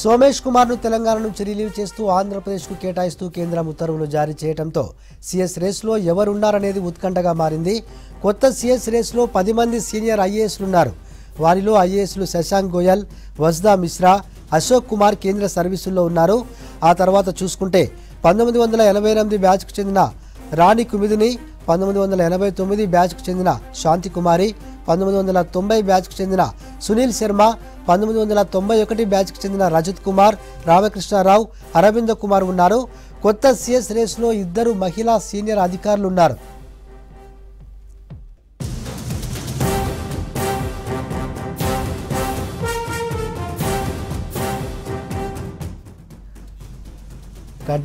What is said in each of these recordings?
సోమేష్ కుమార్ను తెలంగాణ నుంచి రిలీవ్ చేస్తూ ఆంధ్రప్రదేశ్కు కేటాయిస్తూ కేంద్రం ఉత్తర్వులు జారీ చేయడంతో సీఎస్ రేస్లో ఎవరున్నారనేది ఉత్కంఠగా మారింది కొత్త సీఎస్ రేస్లో పది మంది సీనియర్ ఐఏఎస్లున్నారు వారిలో ఐఏఎస్లు శశాంక్ గోయల్ వజ్దా మిశ్రా అశోక్ కుమార్ కేంద్ర సర్వీసుల్లో ఉన్నారు ఆ తర్వాత చూసుకుంటే పంతొమ్మిది వందల ఎనభై ఎనిమిది బ్యాచ్కు చెందిన రాణి కుమిదిని పంతొమ్మిది వందల ఎనభై తొమ్మిది బ్యాచ్కు చెందిన శాంతి కుమారి పంతొమ్మిది వందల తొంభై బ్యాచ్కు చెందిన సునీల్ శర్మ పంతొమ్మిది వందల తొంభై ఒకటి బ్యాచ్కి చెందిన రజత్ కుమార్ రామకృష్ణారావు అరవింద కుమార్ ఉన్నారు కొత్త సిఎస్ రేసులో ఇద్దరు మహిళా సీనియర్ అధికారులు ఉన్నారు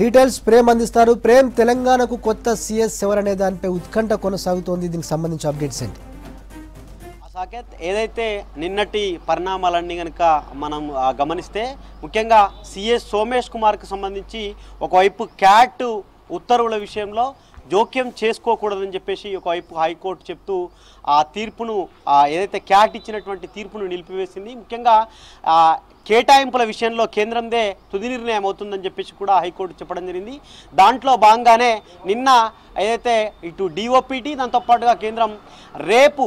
డీటెయిల్స్ ప్రేమ్ అందిస్తారు ప్రేమ్ తెలంగాణకు కొత్త సీఎస్ ఎవరనే దానిపై ఉత్కంఠ కొనసాగుతోంది దీనికి సంబంధించి అప్డేట్స్ ఏంటి సాకేత్ ఏదైతే నిన్నటి పరిణామాలన్నీ కనుక మనం గమనిస్తే ముఖ్యంగా సిఎస్ సోమేష్ కుమార్కి సంబంధించి ఒకవైపు క్యాట్ ఉత్తర్వుల విషయంలో జోక్యం చేసుకోకూడదని చెప్పేసి ఒకవైపు హైకోర్టు చెప్తూ ఆ తీర్పును ఏదైతే క్యాట్ ఇచ్చినటువంటి తీర్పును నిలిపివేసింది ముఖ్యంగా కేటాయింపుల విషయంలో కేంద్రందే తుది నిర్ణయం అవుతుందని చెప్పేసి కూడా హైకోర్టు చెప్పడం జరిగింది దాంట్లో భాగంగానే నిన్న ఏదైతే ఇటు డిఓపిటి దాంతోపాటుగా కేంద్రం రేపు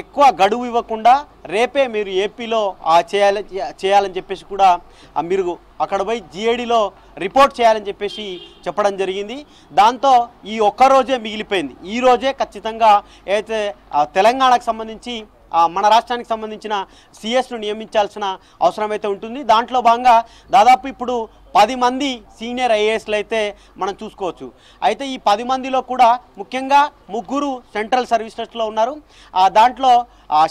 ఎక్కువ గడువు ఇవ్వకుండా రేపే మీరు ఏపీలో చేయాలి చేయాలని చెప్పేసి కూడా మీరు అక్కడ పోయి జిఏడిలో రిపోర్ట్ చేయాలని చెప్పేసి చెప్పడం జరిగింది దాంతో ఈ ఒక్కరోజే మిగిలిపోయింది ఈరోజే ఖచ్చితంగా అయితే తెలంగాణకు సంబంధించి మన రాష్ట్రానికి సంబంధించిన సిఎస్ను నియమించాల్సిన అవసరం అయితే ఉంటుంది దాంట్లో భాగంగా దాదాపు ఇప్పుడు పది మంది సీనియర్ ఐఏఎస్లు అయితే మనం చూసుకోవచ్చు అయితే ఈ పది మందిలో కూడా ముఖ్యంగా ముగ్గురు సెంట్రల్ సర్వీసెస్లో ఉన్నారు దాంట్లో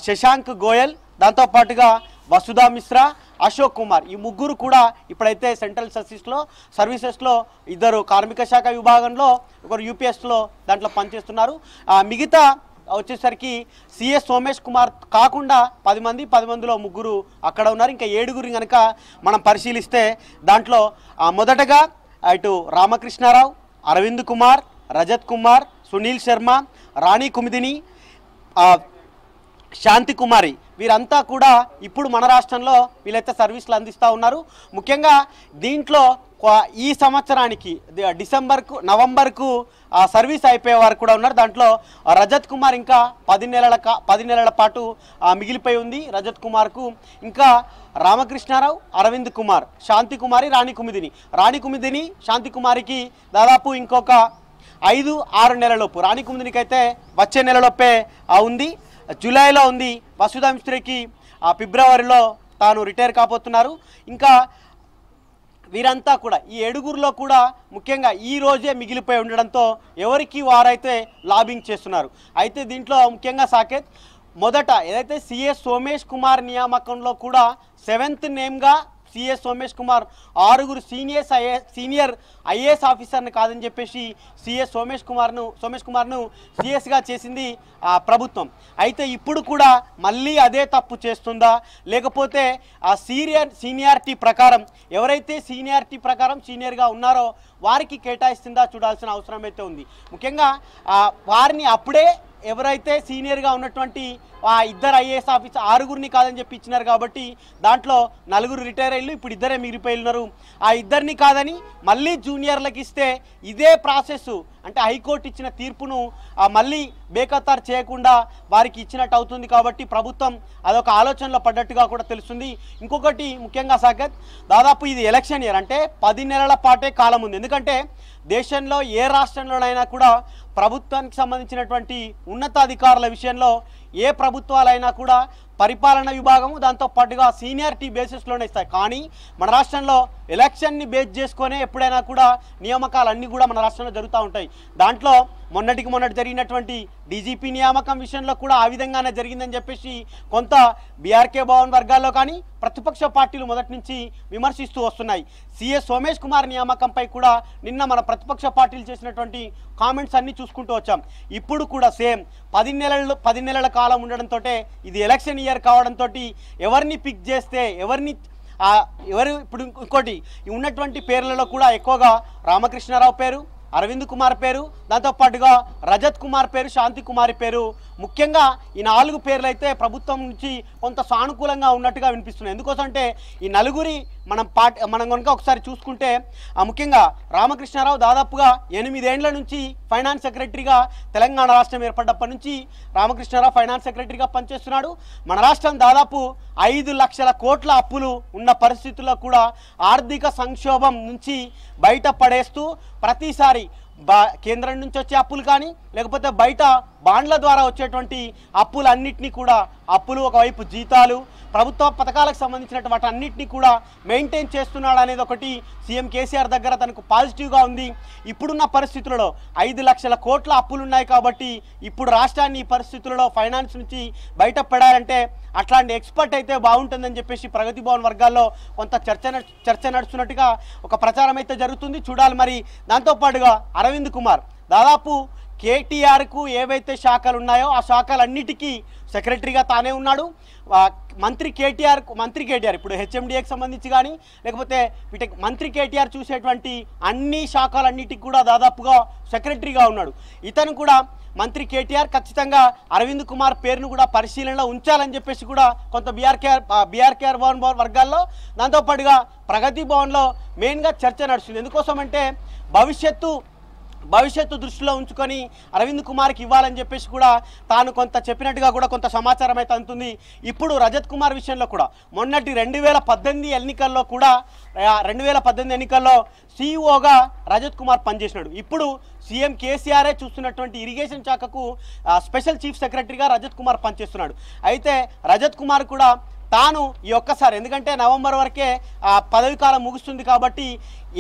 శశాంక్ గోయల్ దాంతోపాటుగా వసుధా మిశ్రా అశోక్ కుమార్ ఈ ముగ్గురు కూడా ఇప్పుడైతే సెంట్రల్ సర్వీసెస్లో సర్వీసెస్లో ఇద్దరు కార్మిక శాఖ విభాగంలో ఒకరు యూపీఎస్లో దాంట్లో పనిచేస్తున్నారు మిగతా వచ్చేసరికి సిఎస్ సోమేష్ కుమార్ కాకుండా పది మంది పది మందిలో ముగ్గురు అక్కడ ఉన్నారు ఇంకా ఏడుగురిని కనుక మనం పరిశీలిస్తే దాంట్లో మొదటగా అటు రామకృష్ణారావు అరవింద్ కుమార్ రజత్ కుమార్ సునీల్ శర్మ రాణి కుమిదిని శాంతి కుమారి వీరంతా కూడా ఇప్పుడు మన రాష్ట్రంలో వీళ్ళైతే సర్వీసులు అందిస్తూ ఉన్నారు ముఖ్యంగా దీంట్లో ఈ సంవత్సరానికి డిసెంబర్కు నవంబర్కు సర్వీస్ అయిపోయే వారు కూడా ఉన్నారు దాంట్లో రజత్ కుమార్ ఇంకా పది నెలల పది నెలల పాటు మిగిలిపోయి ఉంది రజత్ కుమార్కు ఇంకా రామకృష్ణారావు అరవింద్ కుమార్ శాంతి కుమారి రాణి కుమిదిని రాణి కుమిదిని శాంతి కుమారికి దాదాపు ఇంకొక ఐదు ఆరు నెలలోపు రాణి కుమిదినికి అయితే వచ్చే నెలలోపే ఉంది జూలైలో ఉంది వసుధా మిస్త్రికి ఫిబ్రవరిలో తాను రిటైర్ కాబోతున్నారు ఇంకా వీరంతా కూడా ఈ ఏడుగురులో కూడా ముఖ్యంగా ఈ రోజే మిగిలిపోయి ఉండడంతో ఎవరికి వారైతే లాబింగ్ చేస్తున్నారు అయితే దీంట్లో ముఖ్యంగా సాకేత్ మొదట ఏదైతే సిఎస్ సోమేష్ కుమార్ నియామకంలో కూడా సెవెంత్ నేమ్గా సిఎస్ సోమేష్ కుమార్ ఆరుగురు సీనియర్స్ ఐఏ సీనియర్ ఐఏఎస్ ఆఫీసర్ని కాదని చెప్పేసి సిఎస్ సోమేష్ కుమార్ను సోమేష్ కుమార్ను సిఎస్గా చేసింది ప్రభుత్వం అయితే ఇప్పుడు కూడా మళ్ళీ అదే తప్పు చేస్తుందా లేకపోతే ఆ సీనియర్ సీనియారిటీ ప్రకారం ఎవరైతే సీనియారిటీ ప్రకారం సీనియర్గా ఉన్నారో వారికి కేటాయిస్తుందా చూడాల్సిన అవసరం అయితే ఉంది ముఖ్యంగా వారిని అప్పుడే ఎవరైతే సీనియర్గా ఉన్నటువంటి ఆ ఇద్దరు ఐఏఎస్ ఆఫీసర్ ఆరుగురిని కాదని చెప్పి ఇచ్చినారు కాబట్టి దాంట్లో నలుగురు రిటైర్ అయ్యి ఇప్పుడు ఇద్దరే మిగిలిపోయినారు ఆ ఇద్దరిని కాదని మళ్ళీ జూనియర్లకు ఇస్తే ఇదే ప్రాసెస్ అంటే హైకోర్టు ఇచ్చిన తీర్పును మళ్ళీ బేఖతారు చేయకుండా వారికి ఇచ్చినట్టు అవుతుంది కాబట్టి ప్రభుత్వం అదొక ఆలోచనలో పడ్డట్టుగా కూడా తెలుస్తుంది ఇంకొకటి ముఖ్యంగా సాగత్ దాదాపు ఇది ఎలక్షన్ ఇయర్ అంటే పది నెలల పాటే కాలం ఉంది ఎందుకంటే దేశంలో ఏ రాష్ట్రంలోనైనా కూడా ప్రభుత్వానికి సంబంధించినటువంటి ఉన్నతాధికారుల విషయంలో ఏ ప్రభుత్వాలైనా కూడా పరిపాలన విభాగము దాంతో పాటుగా సీనియారిటీ బేసిస్లోనే ఇస్తాయి కానీ మన రాష్ట్రంలో ఎలక్షన్ని బేస్ చేసుకునే ఎప్పుడైనా కూడా నియామకాలు అన్నీ కూడా మన రాష్ట్రంలో జరుగుతూ ఉంటాయి దాంట్లో మొన్నటికి మొన్నటి జరిగినటువంటి డీజీపీ నియామకం విషయంలో కూడా ఆ విధంగానే జరిగిందని చెప్పేసి కొంత బీఆర్కే భవన్ వర్గాల్లో కానీ ప్రతిపక్ష పార్టీలు మొదటి నుంచి విమర్శిస్తూ వస్తున్నాయి సిఎస్ సోమేష్ కుమార్ నియామకంపై కూడా నిన్న మన ప్రతిపక్ష పార్టీలు చేసినటువంటి కామెంట్స్ అన్నీ చూసుకుంటూ వచ్చాం ఇప్పుడు కూడా సేమ్ పది నెలలు పది నెలల కాలం ఉండడంతో ఇది ఎలక్షన్ క్లియర్ కావడంతో ఎవరిని పిక్ చేస్తే ఎవరిని ఎవరు ఇప్పుడు ఇంకోటి ఉన్నటువంటి పేర్లలో కూడా ఎక్కువగా రామకృష్ణారావు పేరు అరవింద్ కుమార్ పేరు దాంతోపాటుగా రజత్ కుమార్ పేరు శాంతి కుమారి పేరు ముఖ్యంగా ఈ నాలుగు పేర్లు అయితే ప్రభుత్వం నుంచి కొంత సానుకూలంగా ఉన్నట్టుగా వినిపిస్తున్నాయి ఎందుకోసంటే ఈ నలుగురి మనం పాట మనం కనుక ఒకసారి చూసుకుంటే ముఖ్యంగా రామకృష్ణారావు దాదాపుగా ఎనిమిదేండ్ల నుంచి ఫైనాన్స్ సెక్రటరీగా తెలంగాణ రాష్ట్రం ఏర్పడ్డప్పటి నుంచి రామకృష్ణారావు ఫైనాన్స్ సెక్రటరీగా పనిచేస్తున్నాడు మన రాష్ట్రం దాదాపు ఐదు లక్షల కోట్ల అప్పులు ఉన్న పరిస్థితుల్లో కూడా ఆర్థిక సంక్షోభం నుంచి బయటపడేస్తూ ప్రతిసారి కేంద్రం నుంచి వచ్చే అప్పులు కానీ లేకపోతే బయట బాండ్ల ద్వారా వచ్చేటువంటి అప్పులన్నింటినీ కూడా అప్పులు ఒకవైపు జీతాలు ప్రభుత్వ పథకాలకు సంబంధించినటువంటి అన్నింటినీ కూడా మెయింటైన్ చేస్తున్నాడు అనేది ఒకటి సీఎం కేసీఆర్ దగ్గర తనకు పాజిటివ్గా ఉంది ఇప్పుడున్న పరిస్థితులలో ఐదు లక్షల కోట్ల అప్పులున్నాయి కాబట్టి ఇప్పుడు రాష్ట్రాన్ని ఈ పరిస్థితులలో ఫైనాన్స్ నుంచి బయట అట్లాంటి ఎక్స్పర్ట్ అయితే బాగుంటుందని చెప్పేసి ప్రగతి భవన్ వర్గాల్లో కొంత చర్చ చర్చ నడుస్తున్నట్టుగా ఒక ప్రచారం అయితే జరుగుతుంది చూడాలి మరి దాంతోపాటుగా అరవింద్ కుమార్ దాదాపు కేటీఆర్కు ఏవైతే శాఖలు ఉన్నాయో ఆ శాఖలన్నిటికీ సెక్రటరీగా తానే ఉన్నాడు మంత్రి కేటీఆర్ మంత్రి కేటీఆర్ ఇప్పుడు హెచ్ఎండిఏకి సంబంధించి కానీ లేకపోతే వీటి మంత్రి కేటీఆర్ చూసేటువంటి అన్ని శాఖలన్నిటికి కూడా దాదాపుగా సెక్రటరీగా ఉన్నాడు ఇతను కూడా మంత్రి కేటీఆర్ ఖచ్చితంగా అరవింద్ కుమార్ పేరును కూడా పరిశీలనలో ఉంచాలని చెప్పేసి కూడా కొంత బీఆర్కేఆర్ బీఆర్కేఆర్ భవన్ వర్గాల్లో దాంతోపాటుగా ప్రగతి భవన్లో మెయిన్గా చర్చ నడుస్తుంది ఎందుకోసమంటే భవిష్యత్తు భవిష్యత్తు దృష్టిలో ఉంచుకొని అరవింద్ కుమార్కి ఇవ్వాలని చెప్పేసి కూడా తాను కొంత చెప్పినట్టుగా కూడా కొంత సమాచారం అయితే అందుతుంది ఇప్పుడు రజత్ కుమార్ విషయంలో కూడా మొన్నటి రెండు వేల పద్దెనిమిది ఎన్నికల్లో కూడా రెండు వేల పద్దెనిమిది ఎన్నికల్లో సీఈఓగా e రజత్ కుమార్ పనిచేసినాడు ఇప్పుడు సీఎం కేసీఆరే చూస్తున్నటువంటి ఇరిగేషన్ శాఖకు స్పెషల్ చీఫ్ సెక్రటరీగా రజత్ కుమార్ పనిచేస్తున్నాడు అయితే రజత్ కుమార్ కూడా తాను ఈ ఒక్కసారి ఎందుకంటే నవంబర్ వరకే పదవి కాలం ముగుస్తుంది కాబట్టి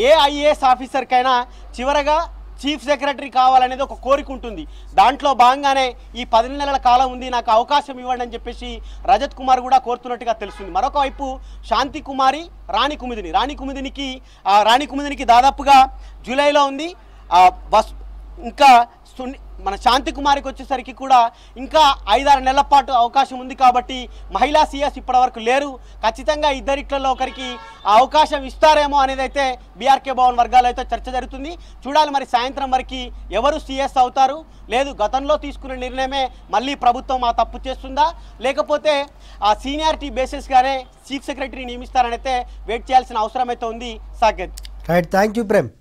ఏ ఐఏఎస్ ఆఫీసర్కైనా చివరగా చీఫ్ సెక్రటరీ కావాలనేది ఒక కోరిక ఉంటుంది దాంట్లో భాగంగానే ఈ పది నెలల కాలం ఉంది నాకు అవకాశం ఇవ్వండి అని చెప్పేసి రజత్ కుమార్ కూడా కోరుతున్నట్టుగా తెలుస్తుంది మరొక వైపు శాంతి కుమారి రాణి కుమిదిని రాణి కుమిదినికి రాణి కుమిదినికి దాదాపుగా జూలైలో ఉంది ఇంకా మన శాంతి కుమారికి వచ్చేసరికి కూడా ఇంకా ఐదారు నెలల పాటు అవకాశం ఉంది కాబట్టి మహిళా సీఎస్ ఇప్పటివరకు లేరు ఖచ్చితంగా ఇద్దరిట్లలో ఒకరికి అవకాశం ఇస్తారేమో అనేది అయితే బీఆర్కే భవన్ వర్గాలు అయితే చర్చ జరుగుతుంది చూడాలి మరి సాయంత్రం వరకు ఎవరు సీఎస్ అవుతారు లేదు గతంలో తీసుకున్న నిర్ణయమే మళ్ళీ ప్రభుత్వం ఆ తప్పు చేస్తుందా లేకపోతే ఆ సీనియారిటీ బేసిస్గానే చీఫ్ సెక్రటరీ నియమిస్తారనైతే వెయిట్ చేయాల్సిన అవసరం అయితే ఉంది Saketh right thank you Prem